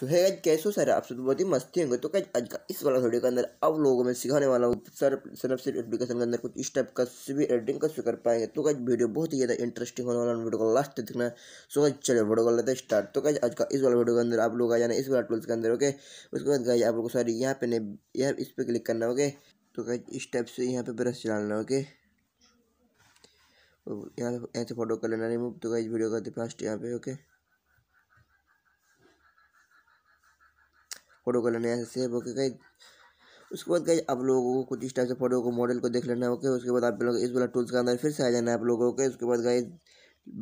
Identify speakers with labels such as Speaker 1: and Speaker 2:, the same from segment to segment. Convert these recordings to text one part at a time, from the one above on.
Speaker 1: सो है आज कैसे हो सर आप सब तो बहुत ही मस्ती होंगे तो क्या आज का इस वाला वीडियो के अंदर आप लोगों में सिखाने वाला हूँ सर सर सिर्फ एप्लीकेशन के अंदर कुछ इस टाइप का सभी एडिटिंग कैसे कर पाएंगे तो क्या वीडियो बहुत ही ज़्यादा इंटरेस्टिंग होने वाला वीडियो को लास्ट तक देखना सो तो क्या चलो वीडियो कर लेते हैं स्टार्ट तो क्या आज का इस वाला वीडियो के अंदर आप लोग आ जाना इस वाला टूल्स के अंदर ओके उसके बाद गाइज आप लोग सर सारी यहाँ पे यहाँ इस पर क्लिक करना ओके तो क्या इस टाइप से यहाँ पे ब्रश चलाना ओके यहाँ पे से फोटो कर लेना रिमूव तो क्या वीडियो करते फास्ट यहाँ पे ओके फोटो कर लेना है सेव ओके गई उसके बाद गई आप लोगों को कुछ इस टाइप से फोटो को मॉडल को देख लेना ओके उसके बाद आप लोग इस वाला टूल्स के अंदर फिर से आ जाना है आप लोगों के उसके बाद गई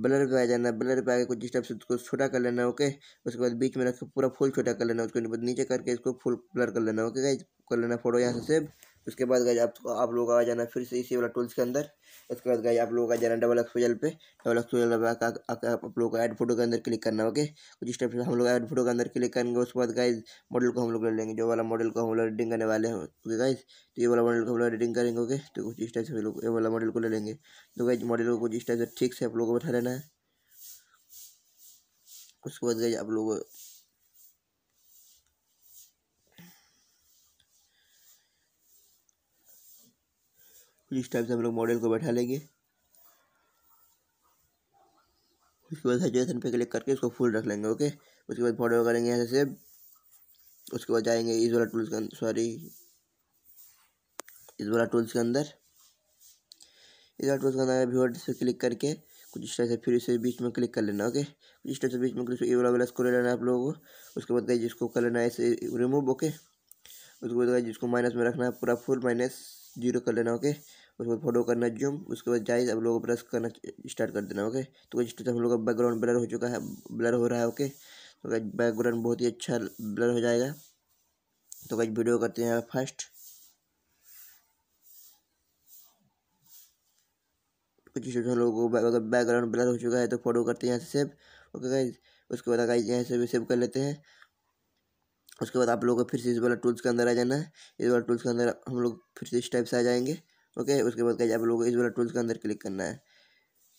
Speaker 1: ब्लर पे आ जाना ब्लर पे आके कुछ इस टाइप से उसको छोटा कर लेना ओके उसके बाद बीच में रख के पूरा फुल छोटा कर लेना उसके बाद नीचे करके इसको फुल ब्लर कर लेना ओके गए कर लेना फोटो यहाँ से सेव उसके बाद गए आप आप लोग आ जाना फिर से इसी वाला टूल्स के अंदर उसके बाद गए आप लोग आ जाना डबल एक्सपोजल पे डबल एक्सपोजल आप लोग ऐड फोटो के अंदर क्लिक करना ओके कुछ स्टेप हम लोग ऐड फोटो के अंदर क्लिक करेंगे उसके बाद गाइज मॉडल को हम लोग ले लेंगे जो वाला मॉडल को हम लोग एडिटिंग करने वाले हैं ओके गाइज तो ये वाला मॉडल को हम लोग एडिटिंग करेंगे ओके तो कुछ इस टाइप से लोग ये वाला मॉडल को ले लेंगे तो गाइज मॉडल को कुछ इस टाइप से ठीक से आप लोगों को बैठा लेना है उसके बाद गए आप लोग इस टाइप से हम लोग मॉडल को बैठा लेंगे उसके बाद सजेशन पे क्लिक करके उसको फुल रख लेंगे ओके उसके बाद फॉलो करेंगे ऐसे से उसके बाद जाएंगे इस वाला टूल्स के अंदर सॉरी इस वाला टूल्स के अंदर इस वाला टूल्स के अंदर व्यूअर से क्लिक करके कुछ इस टाइप से फिर इसे बीच में क्लिक कर लेना ओके कुछ इस टाइप से बीच में क्लिक ये वाला वाला स्कोर लेना आप लोगों को उसके बाद जिसको कर लेना है इसे रिमूव ओके उसके बाद जिसको माइनस में रखना है पूरा फुल माइनस जीरो कर लेना ओके उसके बाद फोटो करना जूम उसके बाद जाइज आप लोगों को प्रेस करना स्टार्ट कर देना ओके तो कुछ हम लोग का बैकग्राउंड ब्लर हो चुका है ब्लर हो रहा है ओके तो गज बैकग्राउंड बहुत ही अच्छा ब्लर हो जाएगा तो गज वीडियो करते हैं फर्स्ट कुछ हम लोग को अगर बैकग्राउंड ब्लर हो चुका है तो फोटो करते हैं यहाँ से सेव ओके गाइज उसके बाद यहाँ से भी सेव कर लेते हैं उसके बाद आप लोगों को फिर से इस वाला टूल्स के अंदर आ जाना है इस वाला टूल्स के अंदर हम लोग फिर से इस टाइप से आ जाएंगे ओके उसके बाद आप लोगों को इस वाला टूल्स के अंदर क्लिक करना है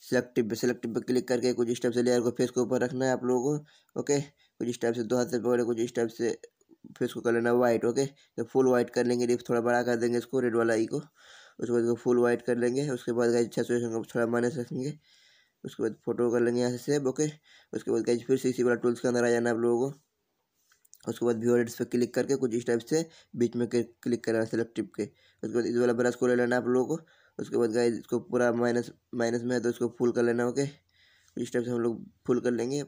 Speaker 1: सेलेक्टिव पे सेलेक्टिव पे क्लिक करके कुछ इस टाइप से लेयर को फेस के ऊपर रखना है आप लोगों को ओके कुछ इस टाइप से दो हाथ से पकड़े कुछ इस टाइप से फेस को कर लेना वाइट ओके तो फुल वाइट कर लेंगे रिफ थोड़ा बड़ा कर देंगे इसको रेड वाला ई e को उसके बाद फुल वाइट कर लेंगे उसके बाद गाइज सेचुएशन को थोड़ा माइनस रखेंगे उसके बाद फोटो कर लेंगे यहाँ से सेव ओके उसके बाद गाइज फिर से इसी वाला टूल्स के अंदर आ जाना आप लोगों को उसके बाद व्यू एडिट्स पर क्लिक करके कुछ इस टाइप से बीच में क्लिक करना सेलेक्ट टिप के उसके बाद इस वाला ब्रश को ले लेना आप लोगों को उसके बाद गाइज इसको पूरा माइनस माइनस में है तो उसको फुल कर लेना ओके कुछ स्टेप से हम लोग फुल कर लेंगे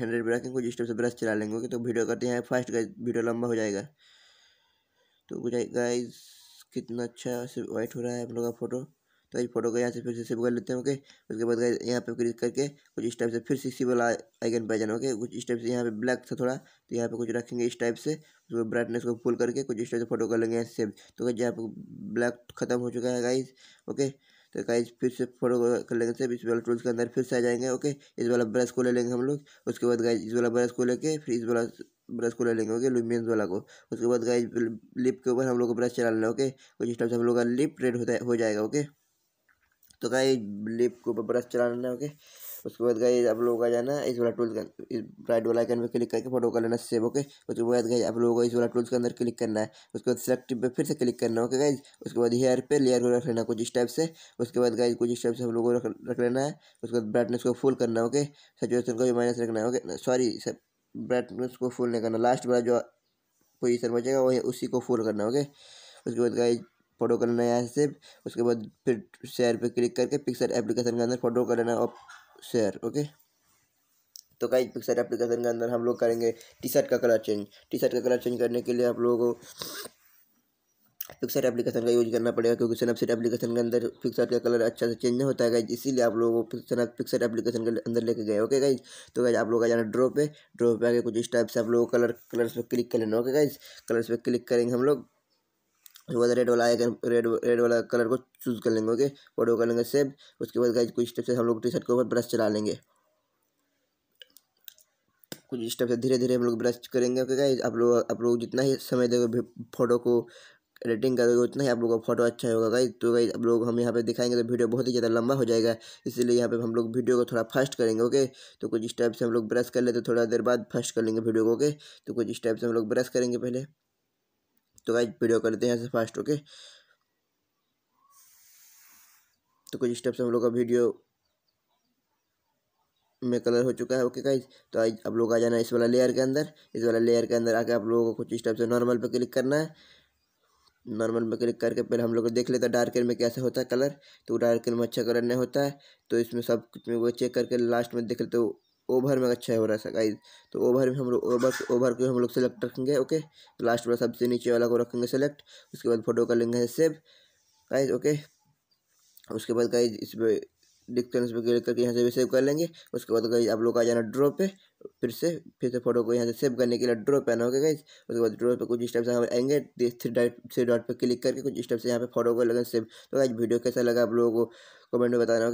Speaker 1: हंड्रेड ब्रश कुछ स्टेप से ब्रश चला लेंगे ओके तो वीडियो करते हैं फास्ट गाइज वीडियो लंबा हो जाएगा तो कुछ गाइज कितना अच्छा से वाइट हो रहा है आप लोग का फोटो तो ये फोटो को यहाँ से फिर से सेव कर लेते हैं ओके उसके बाद यहाँ पे क्लिक करके कुछ इस टाइप से फिर इसी वाला आइकन पे जाना ओके कुछ इस टाइप से यहाँ पे ब्लैक था थोड़ा तो यहाँ पे कुछ रखेंगे इस टाइप से उसको ब्राइटनेस को फुल करके कुछ इस टाइप से फोटो कर लेंगे सेव तो यहाँ पे ब्लैक खत्म हो चुका है गाइज ओके तो गाइज फिर से फोटो कर लेंगे सेव इस वाला टूल्स के अंदर फिर से आ जाएंगे ओके इस वाला ब्रश को ले लेंगे हम लोग उसके बाद गाइज इस वाला ब्रश को लेके फिर इस वाला ब्रश को ले लेंगे ओके लुमियंस वाला को उसके बाद गाइज लिप के ऊपर हम लोग को ब्रश चला लेना ओके कुछ इस टाइप से हम लोग का लिप रेड होता है हो जाएगा ओके तो गाई लिप के ऊपर ब्रश चला है ओके उसके बाद गई आप लोगों का जाना इस वाला टूल इस ब्राइट वाला आइकन पर क्लिक करके फोटो कर लेना सेव ओके उसके बाद गई आप लोगों को इस वाला टूल्स के अंदर क्लिक करना है उसके बाद सेलेक्टिव पे फिर से क्लिक करना ओके गाइज उसके बाद हेयर पे लेयर को रख लेना कुछ स्टेप से उसके बाद गाइज कुछ स्टेप से हम लोगों को रख लेना है उसके बाद ब्राइटनेस को फुल करना है ओके सचुएसन को माइनस रखना है ओके सॉरी ब्राइटनेस को फुल नहीं करना लास्ट वाला जो पोजिशन बचेगा वही उसी को फुल करना है ओके उसके बाद गाइज फोटो कर लेना यहाँ से उसके बाद फिर शेयर पे क्लिक करके पिक्सर एप्लीकेशन के अंदर फोटो कर लेना और शेयर ओके तो कई पिक्सर एप्लीकेशन के अंदर हम लोग करेंगे टी शर्ट का कलर चेंज टी शर्ट का कलर चेंज करने के लिए आप लोगों को पिक्सर एप्लीकेशन का यूज करना पड़ेगा क्योंकि स्नैपसीट एप्लीकेशन के अंदर पिक्सर का कलर अच्छा से चेंज नहीं होता है गाइज इसीलिए आप लोगों को पिक्सर एप्लीकेशन के अंदर लेके गए ओके गाइज तो गाइज आप लोग आ जाना ड्रॉ पे ड्रॉ पे आके कुछ इस टाइप से आप लोगों को कलर कलर्स पे क्लिक कर लेना ओके गाइज कलर्स पे क्लिक करेंगे हम लोग उसके बाद रेड वाला आइकन रेड रेड वाला कलर को चूज़ कर लेंगे ओके फोटो कर लेंगे सेव उसके बाद गाइज कुछ स्टेप से हम लोग टी शर्ट के ऊपर ब्रश चला लेंगे कुछ स्टेप से धीरे धीरे हम लोग ब्रश करेंगे ओके गाइज आप लोग आप लोग जितना ही समय देंगे फोटो को एडिटिंग करोगे उतना ही आप लोगों का फोटो अच्छा होगा गाइज तो गाइज आप लोग हम यहाँ पे दिखाएंगे तो वीडियो बहुत ही ज़्यादा लंबा हो जाएगा इसलिए यहाँ पे हम लोग वीडियो को थोड़ा फास्ट करेंगे ओके तो कुछ स्टेप्स से हम लोग ब्रश कर लेते तो थोड़ा देर बाद फास्ट कर लेंगे वीडियो को ओके तो कुछ स्टेप्स से हम लोग ब्रश करेंगे पहले तो गाइज वीडियो करते हैं ऐसे फास्ट ओके तो कुछ स्टेप से हम लोग का वीडियो में कलर हो चुका है ओके गाइज तो आज आप लोग आ जाना इस वाला लेयर के अंदर इस वाला लेयर के अंदर आके आप लोगों को कुछ स्टेप से नॉर्मल पे क्लिक करना है नॉर्मल में क्लिक करके पहले हम लोग देख लेते हैं डार्क में कैसा होता है कलर तो डार्क में अच्छा कलर नहीं होता है तो इसमें सब कुछ में वो चेक करके लास्ट में देख लेते हो ओवर में अच्छा हो रहा है गाइज तो ओवर में हम लोग ओवर ओवर को हम लोग सेलेक्ट रखेंगे ओके लास्ट वाला सबसे नीचे वाला को रखेंगे सेलेक्ट उसके बाद फोटो कर लेंगे सेव गाइज ओके उसके बाद गाइज इस पर डिस्टेंस पर क्लिक करके यहाँ से भी सेव कर लेंगे उसके बाद गाइज आप लोग आ जाना ड्रॉ पे फिर से फिर से फोटो को यहाँ से सेव करने के लिए ड्रॉ पे आना होगा गाइज उसके बाद ड्रॉ पे कुछ स्टेप से हम आएंगे थ्री डॉट थ्री डॉट पर क्लिक करके कुछ स्टेप से यहाँ पे फोटो को लगा सेव तो गाइज वीडियो कैसा लगा आप लोगों को कमेंट में बताना होगा